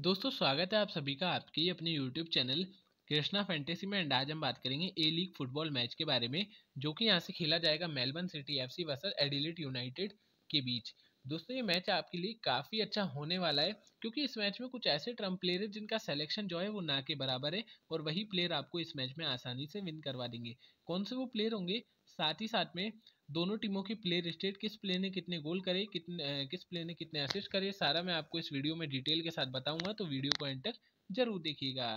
दोस्तों स्वागत है आप सभी का आपके अपने यूट्यूब चैनल कृष्णा फैंटेसी में अंडाज आज हम बात करेंगे ए लीग फुटबॉल मैच के बारे में जो कि यहाँ से खेला जाएगा Melbourne City F C versus Adelaide United के बीच दोस्तों ये मैच आपके लिए काफ़ी अच्छा होने वाला है क्योंकि इस मैच में कुछ ऐसे ट्रम्प प्लेयर हैं जिनका सिलेक्शन जो है वो ना के बराबर है और वही प्लेयर आपको इस मैच में आसानी से विन करवा देंगे कौन से वो प्लेयर होंगे साथ ही साथ में दोनों टीमों की प्लेयर स्टेट किस प्लेयर ने कितने गोल करे कितने किस प्लेयर ने कितने असिस्ट करे सारा मैं आपको इस वीडियो में डिटेल के साथ बताऊंगा तो वीडियो को एंड तक जरूर देखिएगा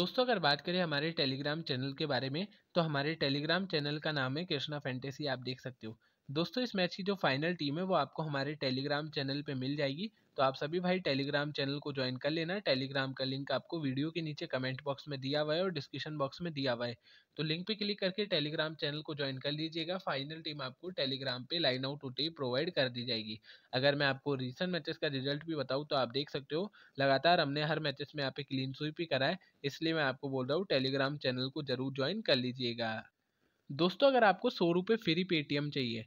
दोस्तों अगर बात करें हमारे टेलीग्राम चैनल के बारे में तो हमारे टेलीग्राम चैनल का नाम है कृष्णा फैंटेसी आप देख सकते हो दोस्तों इस मैच की जो फाइनल टीम है वो आपको हमारे टेलीग्राम चैनल पे मिल जाएगी तो आप सभी भाई टेलीग्राम चैनल को ज्वाइन कर लेना टेलीग्राम का लिंक आपको वीडियो के नीचे कमेंट बॉक्स में दिया हुआ है और डिस्क्रिप्शन बॉक्स में दिया हुआ है तो लिंक पे क्लिक करके टेलीग्राम चैनल को ज्वाइन कर लीजिएगा फाइनल टीम आपको टेलीग्राम पे लाइन आउट होते ही प्रोवाइड कर दी जाएगी अगर मैं आपको रिसेंट मैचेस का रिजल्ट भी बताऊँ तो आप देख सकते हो लगातार हमने हर मैचेस में यहाँ पे क्लीन स्वीप भी करा है इसलिए मैं आपको बोल रहा हूँ टेलीग्राम चैनल को जरूर ज्वाइन कर लीजिएगा दोस्तों अगर आपको सौ रुपये फ्री पेटीएम चाहिए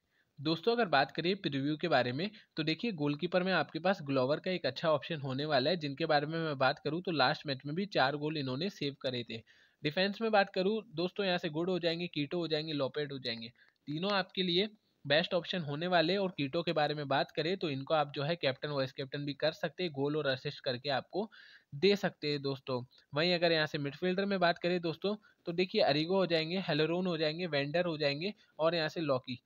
दोस्तों अगर बात करें प्रीव्यू के बारे में तो देखिए गोलकीपर में आपके पास ग्लोवर का एक अच्छा ऑप्शन होने वाला है जिनके बारे में मैं बात करूँ तो लास्ट मैच में भी चार गोल इन्होंने सेव करे थे डिफेंस में बात करूँ दोस्तों यहाँ से गुड हो जाएंगे कीटो हो जाएंगे लोपेड हो जाएंगे तीनों आपके लिए बेस्ट ऑप्शन होने वाले और कीटो के बारे में बात करें तो इनको आप जो है कैप्टन वाइस कैप्टन भी कर सकते हैं गोल और असिस्ट करके आपको दे सकते हैं दोस्तों वहीं अगर यहाँ से मिडफील्डर में बात करें दोस्तों तो देखिए अरिगो हो जाएंगे हेलोरोन हो जाएंगे वेंडर हो जाएंगे और यहाँ से लॉकी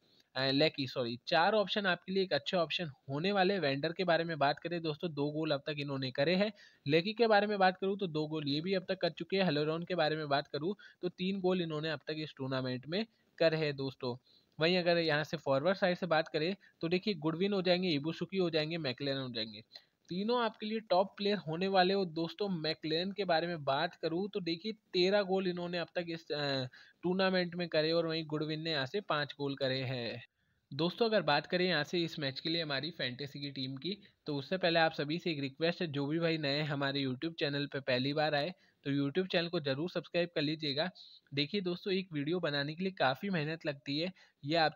लेकी सॉरी चार ऑप्शन आपके लिए एक अच्छे ऑप्शन होने वाले वेंडर के बारे में बात करें दोस्तों दो गोल अब तक इन्होंने करे हैं लेकी के बारे में बात करूं तो दो गोल ये भी अब तक कर चुके हैं हलोरॉन के बारे में बात करूं तो तीन गोल इन्होंने अब तक इस टूर्नामेंट में कर है दोस्तों वहीं अगर यहाँ से फॉरवर्ड साइड से बात करें तो देखिए गुडविन हो जाएंगे इबुसुकी हो जाएंगे मैकलेन हो जाएंगे तीनों आपके लिए टॉप प्लेयर होने वाले हो दोस्तों मैकलेन के बारे में बात करूँ तो देखिए तेरह गोल इन्होंने अब तक इस टूर्नामेंट में करे और वहीं गुडविन ने यहाँ से पाँच गोल करे हैं दोस्तों अगर बात करें यहाँ से इस मैच के लिए हमारी फैंटेसी की टीम की तो उससे पहले आप सभी से एक रिक्वेस्ट है जो भी भाई नए हमारे यूट्यूब चैनल पर पहली बार आए तो यूट्यूब चैनल को ज़रूर सब्सक्राइब कर लीजिएगा देखिए दोस्तों एक वीडियो बनाने के लिए काफ़ी मेहनत लगती है ये आप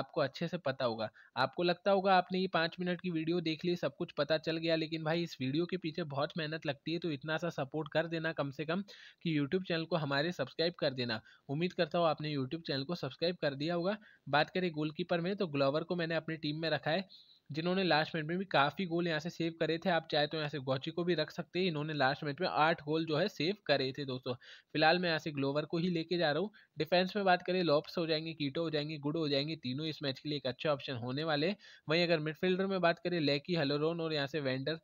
आपको अच्छे से पता होगा आपको लगता होगा आपने ये पाँच मिनट की वीडियो देख ली सब कुछ पता चल गया लेकिन भाई इस वीडियो के पीछे बहुत मेहनत लगती है तो इतना सा सपोर्ट कर देना कम से कम कि यूट्यूब चैनल को हमारे सब्सक्राइब कर देना उम्मीद करता हूँ आपने यूट्यूब चैनल को सब्सक्राइब कर दिया होगा बात करें गोलकीपर में तो ग्लोवर को मैंने अपनी टीम में रखा है जिन्होंने लास्ट मैच में भी काफ़ी गोल यहाँ से सेव करे थे आप चाहे तो यहाँ से गौची को भी रख सकते हैं इन्होंने लास्ट मैच में आठ गोल जो है सेव करे थे दोस्तों फिलहाल मैं यहाँ से ग्लोवर को ही लेके जा रहा हूँ डिफेंस में बात करें लॉप्स हो जाएंगे कीटो हो जाएंगे गुड हो जाएंगे तीनों इस मैच के लिए एक अच्छे ऑप्शन होने वाले वहीं अगर मिडफील्डर में बात करें लेकी हलोरोन और यहाँ से वेंडर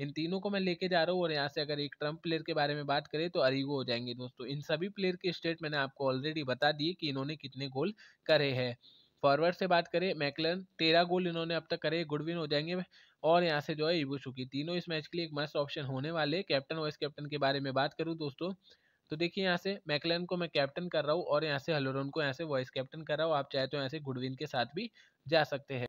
इन तीनों को मैं लेके जा रहा हूँ और यहाँ से अगर एक ट्रम्प प्लेयर के बारे में बात करें तो अरीगो हो जाएंगे दोस्तों इन सभी प्लेयर के स्टेट मैंने आपको ऑलरेडी बता दिए कि इन्होंने कितने गोल करे हैं फॉरवर्ड से बात करें मैकलन तेरह गोल इन्होंने अब तक करे गुडविन हो जाएंगे और यहाँ से जो है इबूशु की तीनों इस मैच के लिए एक मस्त ऑप्शन होने वाले कैप्टन वाइस कैप्टन के बारे में बात करूँ दोस्तों तो देखिए यहाँ से मैकलन को मैं कैप्टन कर रहा हूँ और यहाँ से हलोरन को यहाँ से वाइस कैप्टन कर रहा हूँ आप चाहे तो यहाँ से गुडविन के साथ भी जा सकते हैं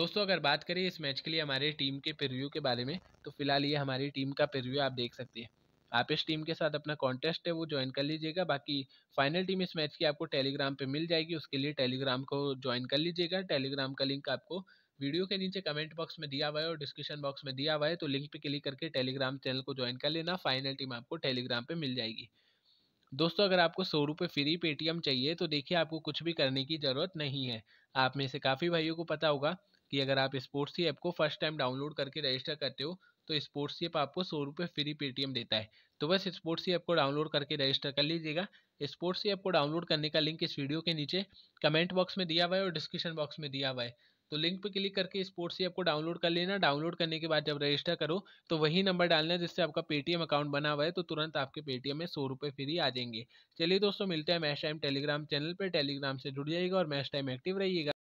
दोस्तों अगर बात करें इस मैच के लिए हमारे टीम के प्रिव्यू के बारे में तो फिलहाल ये हमारी टीम का प्रिव्यू आप देख सकते हैं आप इस टीम के साथ अपना कॉन्टेस्ट है वो ज्वाइन कर लीजिएगा बाकी फाइनल टीम इस मैच की आपको टेलीग्राम पे मिल जाएगी उसके लिए टेलीग्राम को ज्वाइन कर लीजिएगा टेलीग्राम का लिंक आपको वीडियो के नीचे कमेंट बॉक्स में दिया हुआ है और डिस्क्रिप्शन बॉक्स में दिया हुआ है तो लिंक पे क्लिक करके टेलीग्राम चैनल को ज्वाइन कर लेना फाइनल टीम आपको टेलीग्राम पे मिल जाएगी दोस्तों अगर आपको सौ रुपये फ्री पेटीएम चाहिए तो देखिए आपको कुछ भी करने की ज़रूरत नहीं है आप में से काफ़ी भाइयों को पता होगा कि अगर आप स्पोर्ट्स ही ऐप को फर्स्ट टाइम डाउनलोड करके रजिस्टर करते हो तो स्पोर्ट्स ऐप आपको सौ रुपये फ्री पेटीएम देता है तो बस स्पोर्ट्स ऐप को डाउनलोड करके रजिस्टर कर लीजिएगा स्पोर्ट्स ऐप को डाउनलोड करने का लिंक इस वीडियो के नीचे कमेंट बॉक्स में दिया हुआ है और डिस्क्रिप्शन बॉक्स में दिया हुआ है तो लिंक पर क्लिक करके स्पोर्ट्स ऐप को डाउनलोड कर लेना डाउनलोड करने के बाद जब रजिस्टर करो तो वही नंबर डालना जिससे आपका पेटीएम अकाउंट बना हुआ है तो तुरंत आपके पेटीएम में सौ रुपये फ्री आ जाएंगे चलिए दोस्तों मिलते हैं मैश टाइम टेलीग्राम चैनल पर टेलीग्राम से जुड़ जाइएगा और मैश टाइम एक्टिव रहिएगा